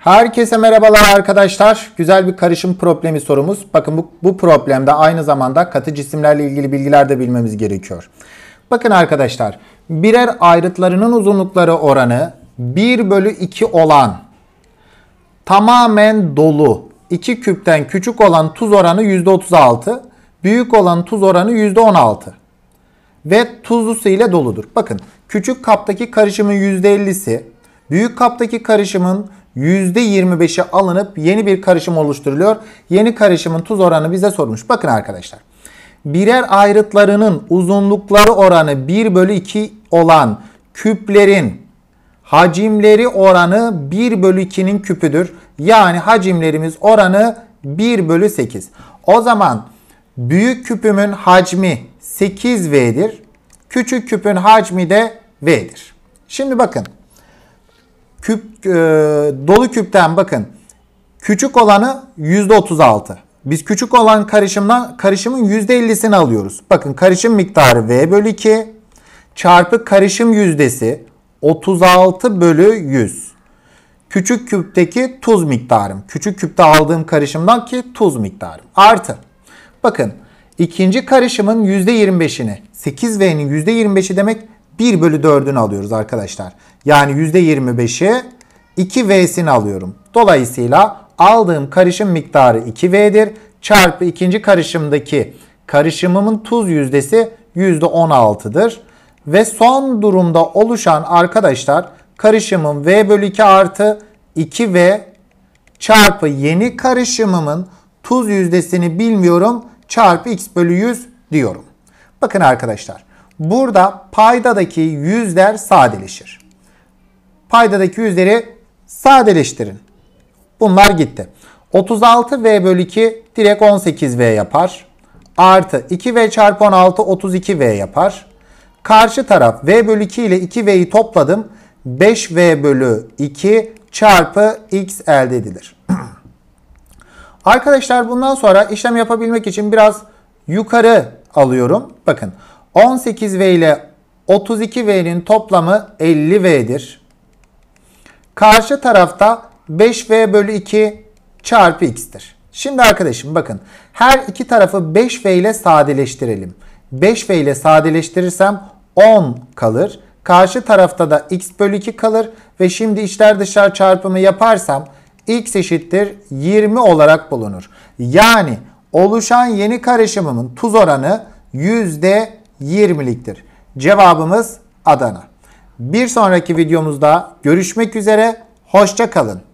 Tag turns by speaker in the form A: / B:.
A: Herkese merhabalar arkadaşlar. Güzel bir karışım problemi sorumuz. Bakın bu, bu problemde aynı zamanda katı cisimlerle ilgili bilgiler de bilmemiz gerekiyor. Bakın arkadaşlar birer ayrıtlarının uzunlukları oranı 1 bölü 2 olan tamamen dolu 2 küpten küçük olan tuz oranı %36 büyük olan tuz oranı %16 ve tuzlusu ile doludur. Bakın küçük kaptaki karışımın %50'si büyük kaptaki karışımın %25'i alınıp yeni bir karışım oluşturuluyor. Yeni karışımın tuz oranı bize sormuş. Bakın arkadaşlar. Birer ayrıtlarının uzunlukları oranı 1 bölü 2 olan küplerin hacimleri oranı 1 bölü 2'nin küpüdür. Yani hacimlerimiz oranı 1 bölü 8. O zaman büyük küpümün hacmi 8V'dir. Küçük küpün hacmi de V'dir. Şimdi bakın küp e, dolu küpten bakın küçük olanı %36. Biz küçük olan karışımdan karışımın %50'sini alıyoruz. Bakın karışım miktarı V bölü 2 çarpı karışım yüzdesi 36 bölü 100. Küçük küpteki tuz miktarım. Küçük küpte aldığım karışımdan ki tuz miktarım. Artı. Bakın ikinci karışımın %25'ini 8V'nin %25'i demek 1 bölü 4'ünü alıyoruz arkadaşlar. Yani %25'i 2V'sini alıyorum. Dolayısıyla aldığım karışım miktarı 2V'dir. Çarpı ikinci karışımdaki karışımımın tuz yüzdesi %16'dır. Ve son durumda oluşan arkadaşlar karışımın V bölü 2 artı 2V çarpı yeni karışımımın tuz yüzdesini bilmiyorum çarpı x bölü 100 diyorum. Bakın arkadaşlar Burada paydadaki yüzler sadeleşir. Paydadaki yüzleri sadeleştirin. Bunlar gitti. 36V bölü 2 direkt 18V yapar. Artı 2V çarpı 16 32V yapar. Karşı taraf V bölü 2 ile 2V'yi topladım. 5V bölü 2 çarpı X elde edilir. Arkadaşlar bundan sonra işlem yapabilmek için biraz yukarı alıyorum. Bakın 18V ile 32V'nin toplamı 50V'dir. Karşı tarafta 5V bölü 2 çarpı x'tir. Şimdi arkadaşım bakın her iki tarafı 5V ile sadeleştirelim. 5V ile sadeleştirirsem 10 kalır. Karşı tarafta da x bölü 2 kalır ve şimdi içler dışlar çarpımı yaparsam x eşittir 20 olarak bulunur. Yani oluşan yeni karışımımın tuz oranı yüzde 20'liktir. Cevabımız Adana. Bir sonraki videomuzda görüşmek üzere. Hoşça kalın.